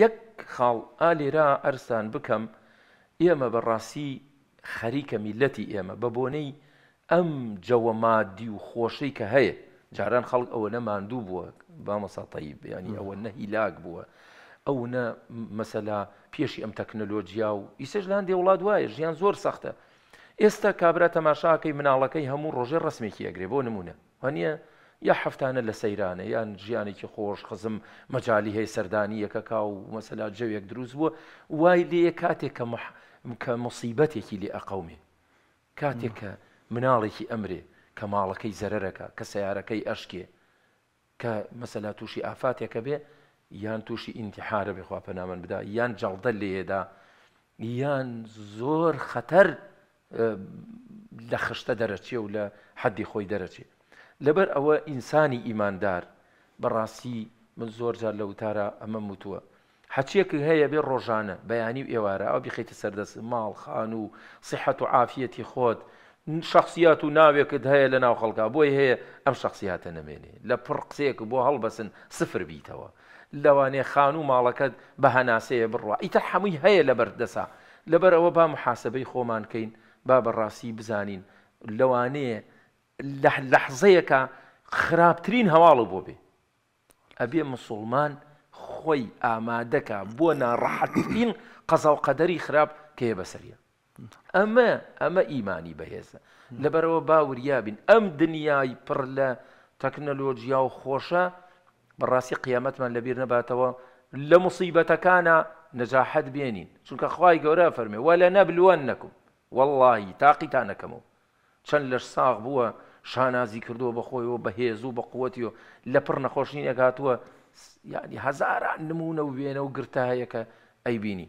یەک خاڵ ئالێرا ئەرسان بکەم ئێمە بەڕاستی خەریکە میلەتی ئێمە بە بۆنەی ئەم جەوە مادی و خۆشەی کە هەیە جاران خەڵک ئەوە نە ماندوو بووە بامەساتایی بیانی ئەوە نە هیلاک بووە ئەو نە مەسەلا پێشی ئەم تەکنەلۆجییا و ئیسش لاان دێ وڵات وایە ژیان زۆر سەختە ئێستا کابرا تەماشاکەی مناڵەکەی هەموو ڕۆژێ ڕسمێکی ئەگرێ بۆ نمونە هەنیە یا هەفتانە لە سەیرانە یان ژیانێکی خۆش خزم مەجای هەیە سەردانی یەکە کا و مەسەلا جەوێک دروست بووە وای لێ کاتێک کە مصیبەتێکی لێ ئەقومێ کاتێک کە مناڵێکی ئەمرێ کە ماڵەکەی زەرەرەکە کە سیارەکەی ئەشکێ کە مەسەلا تووشی ئافاتێکە بێ یان تووشی ئینتیحارە بێخوا پەنامەن بدا یان جاڵدە لێدا یان زۆر خەتەر لە خشتە دەرەچێ و لە حەدی خۆی دەرەچێت لەبەر ئەوە ئینسانی ئیماندار بەڕاستی من زۆر جار لە وتارە ئەمە متووە حچیەک هەیە بێ ڕۆژانە بەیانی و ئێوارە ئەو بخیتە سەردەست ماڵ خان و سیحەت و عافەتی خۆت شخصیات و ناوێکت هەیە لە ناو خەڵکا بۆی هەیە ئەم شخصیاتە نەمێنێ لە پڕ قسەیەک بۆ هەڵبەسن سفر بیتەوە لەوانێ خان و ماڵەکەت بە هەناسەیە بڕوە ئیتە هەمووی هەیە لە بەردەسا لەبەر ئەوە با محاسبەی خۆمانکەین با بەڕاستی بزانین لەوانەیە لحظيك خراب هەواڵە بۆ بوبي أبي مسلمان خۆی ئامادەکە بۆ ناڕەحەتترین قەزا و قەدەری خراپ کێ بەسەریە اما ئەمە ئیمانی بەهێزە لەبەرەوە باوریابن ئەم دنیای پڕ لە تەکنەلۆجییا و خۆشە بەڕاستی قیامەتمان من نەباتەوە لە مصیبەتەکانە نەجاحەت نجاحت چونکە خی گەورە فەرمێ وە لە نەبلوەن والله تاقي تاقیتان چەند لەش ساغ بووە شانازی کردووە بەخۆیەوە بە هێز و بە قوتیەوە لە پڕ نەخۆشینێک هاتووە یعنی هەزاران نمونە و وێنە و گرتە هەیە کە ئەیبینی.